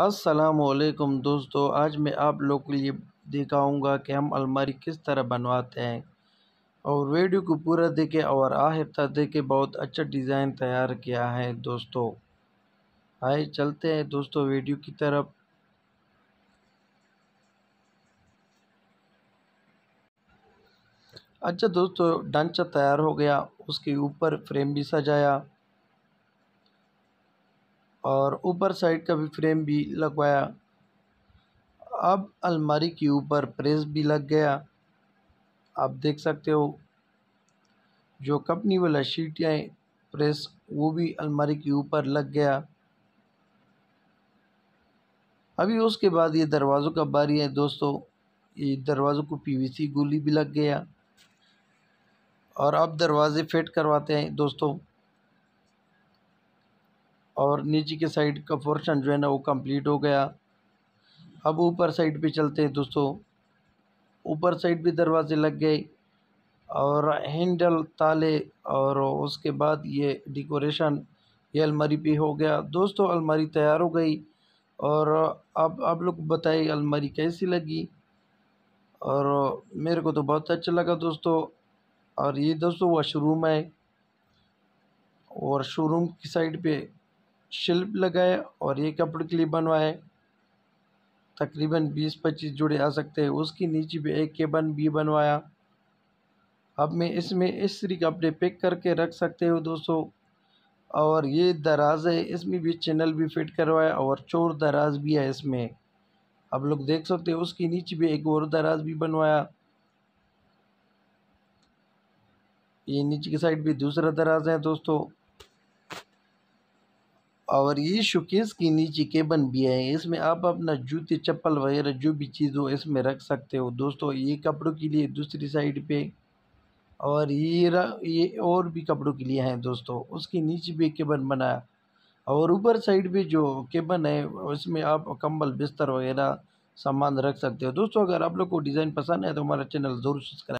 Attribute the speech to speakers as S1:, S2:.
S1: असलकुम दोस्तों आज मैं आप लोग के लिए दिखाऊंगा कि हम अलमारी किस तरह बनवाते हैं और वीडियो को पूरा देखें और आखिर तक देखें बहुत अच्छा डिज़ाइन तैयार किया है दोस्तों आए चलते हैं दोस्तों वीडियो की तरफ अच्छा दोस्तों ढांचा तैयार हो गया उसके ऊपर फ्रेम भी सजाया और ऊपर साइड का भी फ्रेम भी लगवाया अब अलमारी के ऊपर प्रेस भी लग गया आप देख सकते हो जो कंपनी वाला शीट प्रेस वो भी अलमारी के ऊपर लग गया अभी उसके बाद ये दरवाज़ों का बारी है दोस्तों ये दरवाज़ों को पीवीसी गोली भी लग गया और अब दरवाज़े फिट करवाते हैं दोस्तों और नीचे के साइड का पोर्शन जो है ना वो कंप्लीट हो गया अब ऊपर साइड पे चलते हैं दोस्तों ऊपर साइड भी दरवाजे लग गए और हैंडल ताले और उसके बाद ये डिकोरेशन ये अलमारी पे हो गया दोस्तों अलमारी तैयार हो गई और आप आप लोग बताए अलमारी कैसी लगी और मेरे को तो बहुत अच्छा लगा दोस्तों और ये दोस्तों वॉशरूम है और शोरूम की साइड पे शिल्प लगाए और ये कपड़े के लिए बनवाए तकरीबन 20-25 जुड़े आ सकते हैं उसके नीचे भी एक केबन भी बनवाया अब मैं इसमें इस तरीके कपड़े पिक करके रख सकते हो दोस्तों और ये दराज है इसमें भी चैनल भी फिट करवाया और चोर दराज भी है इसमें अब लोग देख सकते हो उसके नीचे भी एक और दराज भी बनवाया ये नीचे की साइड भी दूसरा दराज है दोस्तों और ये शोकेस के नीचे केबन भी है इसमें आप अपना जूते चप्पल वगैरह जो भी चीज़ हो इसमें रख सकते हो दोस्तों ये कपड़ों के लिए दूसरी साइड पे और ये ये और भी कपड़ों के लिए हैं दोस्तों उसके नीचे भी केबन बनाया और ऊपर साइड पे जो केबन है उसमें आप कंबल बिस्तर वगैरह सामान रख सकते हो दोस्तों अगर आप लोग को डिज़ाइन पसंद है तो हमारा चैनल ज़रूर सब्सक्राइब